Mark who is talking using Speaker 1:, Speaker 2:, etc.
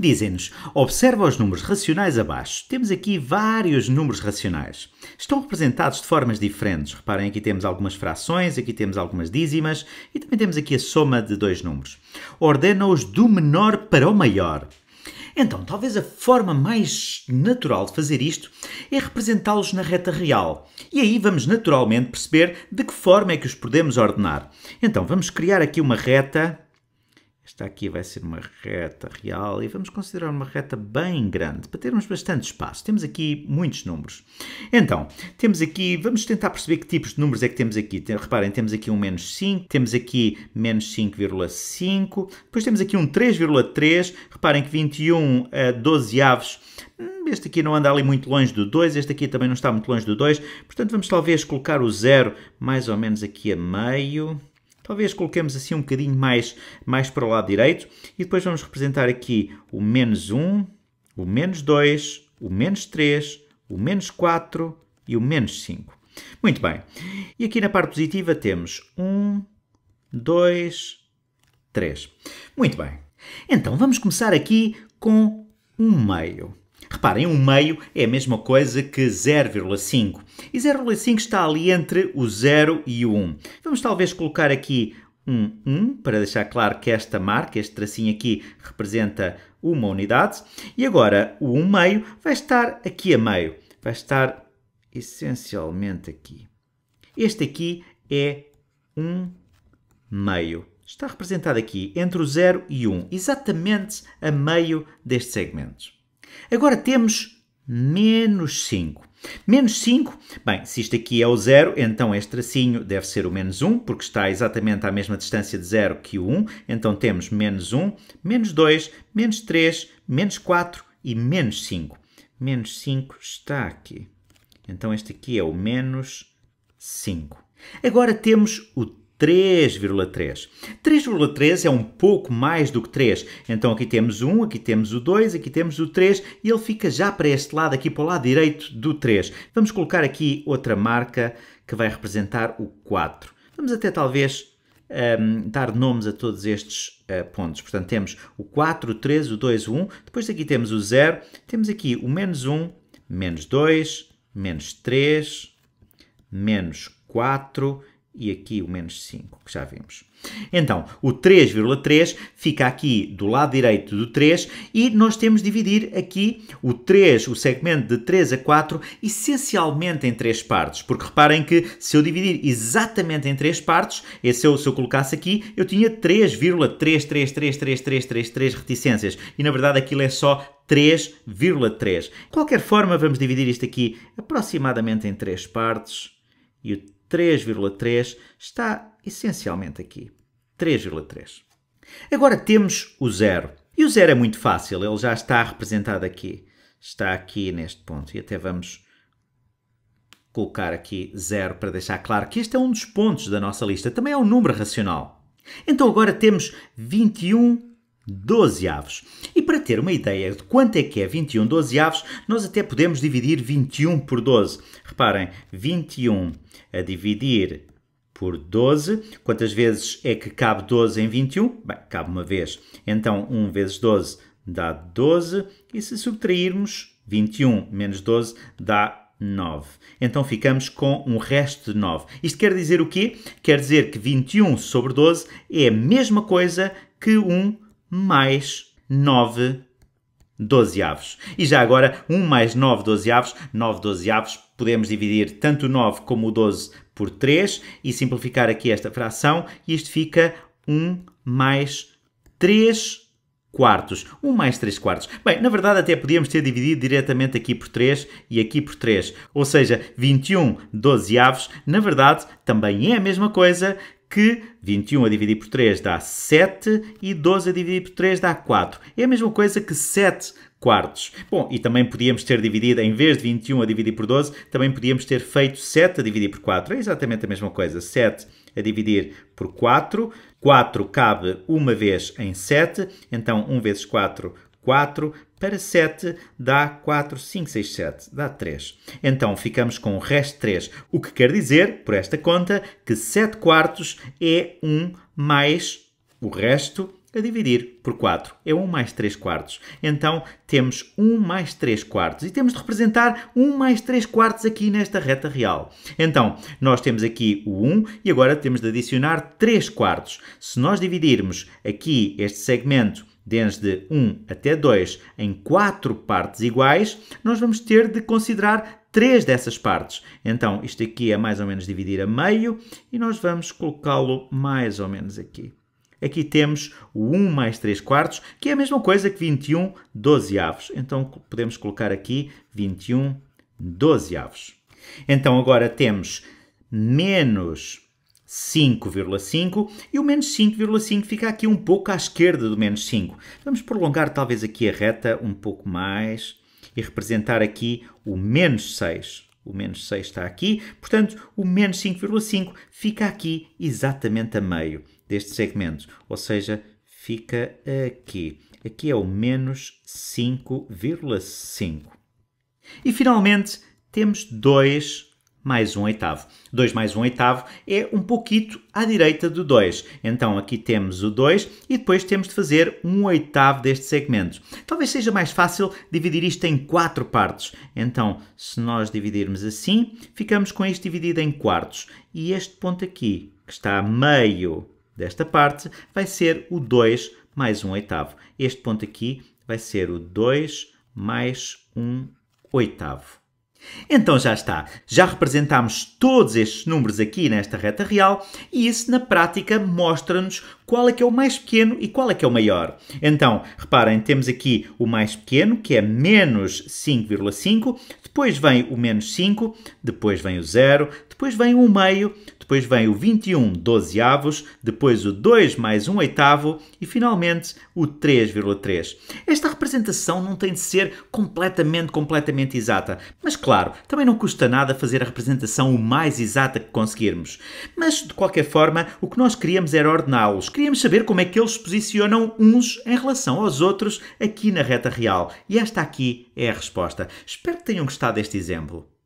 Speaker 1: Dizem-nos, observa os números racionais abaixo. Temos aqui vários números racionais. Estão representados de formas diferentes. Reparem, aqui temos algumas frações, aqui temos algumas dízimas e também temos aqui a soma de dois números. Ordena-os do menor para o maior. Então, talvez a forma mais natural de fazer isto é representá-los na reta real. E aí vamos naturalmente perceber de que forma é que os podemos ordenar. Então, vamos criar aqui uma reta esta aqui vai ser uma reta real e vamos considerar uma reta bem grande para termos bastante espaço. Temos aqui muitos números. Então, temos aqui, vamos tentar perceber que tipos de números é que temos aqui. Reparem, temos aqui um menos 5, temos aqui menos 5,5, depois temos aqui um 3,3. Reparem que 21 a 12 aves hum, este aqui não anda ali muito longe do 2, este aqui também não está muito longe do 2, portanto vamos talvez colocar o 0 mais ou menos aqui a meio. Talvez coloquemos assim um bocadinho mais, mais para o lado direito e depois vamos representar aqui o menos 1, o menos 2, o menos 3, o menos 4 e o menos 5. Muito bem. E aqui na parte positiva temos 1, 2, 3. Muito bem. Então vamos começar aqui com 1 meio. Reparem, um meio é a mesma coisa que 0,5. E 0,5 está ali entre o 0 e o 1. Vamos talvez colocar aqui um 1 para deixar claro que esta marca, este tracinho aqui, representa uma unidade. E agora o 1 meio vai estar aqui a meio. Vai estar essencialmente aqui. Este aqui é 1 meio está representado aqui entre o 0 e 1, exatamente a meio destes segmentos. Agora temos menos 5. Menos 5, bem, se isto aqui é o 0, então este tracinho deve ser o menos 1, porque está exatamente à mesma distância de 0 que o 1, então temos menos 1, menos 2, menos 3, menos 4 e menos 5. Menos 5 está aqui. Então este aqui é o menos 5. Agora temos o 3,3. 3,3 é um pouco mais do que 3. Então aqui temos o 1, aqui temos o 2, aqui temos o 3 e ele fica já para este lado, aqui para o lado direito do 3. Vamos colocar aqui outra marca que vai representar o 4. Vamos até talvez um, ehm, dar nomes a todos estes uh, pontos. Portanto, temos o 4, o 3, o 2, o 1. Depois aqui temos o 0. Temos aqui o menos 1, menos 2, menos 3, menos 4 e aqui o menos 5, que já vimos. Então, o 3,3 fica aqui do lado direito do 3 e nós temos de dividir aqui o 3, o segmento de 3 a 4, essencialmente em 3 partes, porque reparem que se eu dividir exatamente em 3 partes, é se eu, se eu colocasse aqui, eu tinha 3,33333333 reticências e na verdade aquilo é só 3,3. De qualquer forma, vamos dividir isto aqui aproximadamente em 3 partes e o 3,3 está essencialmente aqui. 3,3. Agora temos o zero. E o zero é muito fácil, ele já está representado aqui. Está aqui neste ponto. E até vamos colocar aqui zero para deixar claro que este é um dos pontos da nossa lista. Também é um número racional. Então agora temos 21 12 avos. E para ter uma ideia de quanto é que é 21 dozeavos, nós até podemos dividir 21 por 12. Reparem, 21 a dividir por 12. Quantas vezes é que cabe 12 em 21? Bem, cabe uma vez. Então, 1 vezes 12 dá 12. E se subtrairmos 21 menos 12 dá 9. Então ficamos com um resto de 9. Isto quer dizer o quê? Quer dizer que 21 sobre 12 é a mesma coisa que 1 um mais 9 dozeavos. E já agora, 1 mais 9 dozeavos, 9 dozeavos, podemos dividir tanto o 9 como o 12 por 3 e simplificar aqui esta fração, isto fica 1 mais 3 quartos. 1 mais 3 quartos. Bem, na verdade até podíamos ter dividido diretamente aqui por 3 e aqui por 3. Ou seja, 21 dozeavos, na verdade, também é a mesma coisa que 21 a dividir por 3 dá 7 e 12 a dividir por 3 dá 4. É a mesma coisa que 7 quartos. Bom, e também podíamos ter dividido, em vez de 21 a dividir por 12, também podíamos ter feito 7 a dividir por 4. É exatamente a mesma coisa. 7 a dividir por 4. 4 cabe uma vez em 7, então 1 vezes 4, 4 para 7 dá 4, 5, 6, 7, dá 3. Então ficamos com o resto 3, o que quer dizer, por esta conta, que 7 quartos é 1 mais o resto a dividir por 4. É 1 mais 3 quartos. Então temos 1 mais 3 quartos. E temos de representar 1 mais 3 quartos aqui nesta reta real. Então nós temos aqui o 1 e agora temos de adicionar 3 quartos. Se nós dividirmos aqui este segmento desde 1 até 2 em quatro partes iguais, nós vamos ter de considerar três dessas partes. Então, isto aqui é mais ou menos dividir a meio e nós vamos colocá-lo mais ou menos aqui. Aqui temos o 1 mais 3 quartos, que é a mesma coisa que 21 dozeavos. Então, podemos colocar aqui 21 dozeavos. Então, agora temos menos 5,5 e o menos 5,5 fica aqui um pouco à esquerda do menos 5. Vamos prolongar talvez aqui a reta um pouco mais e representar aqui o menos 6. O menos 6 está aqui, portanto, o menos 5,5 fica aqui exatamente a meio deste segmento, ou seja, fica aqui. Aqui é o menos 5,5. E finalmente temos dois mais um oitavo. 2 mais um oitavo é um pouquito à direita do 2. Então aqui temos o 2 e depois temos de fazer um oitavo deste segmento. Talvez seja mais fácil dividir isto em quatro partes. Então, se nós dividirmos assim, ficamos com isto dividido em quartos. E este ponto aqui, que está a meio desta parte, vai ser o 2 mais um oitavo. Este ponto aqui vai ser o 2 mais um oitavo. Então já está, já representámos todos estes números aqui nesta reta real e isso na prática mostra-nos qual é que é o mais pequeno e qual é que é o maior. Então, reparem, temos aqui o mais pequeno que é menos 5,5, depois vem o menos 5, depois vem o 0, depois vem o meio, depois vem o 21 dozeavos, depois o 2 mais 1 oitavo e finalmente o 3,3. Esta representação não tem de ser completamente, completamente exata, mas claro, também não custa nada fazer a representação o mais exata que conseguirmos. Mas de qualquer forma, o que nós queríamos era ordená-los, queríamos saber como é que eles se posicionam uns em relação aos outros aqui na reta real. E esta aqui é a resposta. Espero que tenham gostado deste exemplo.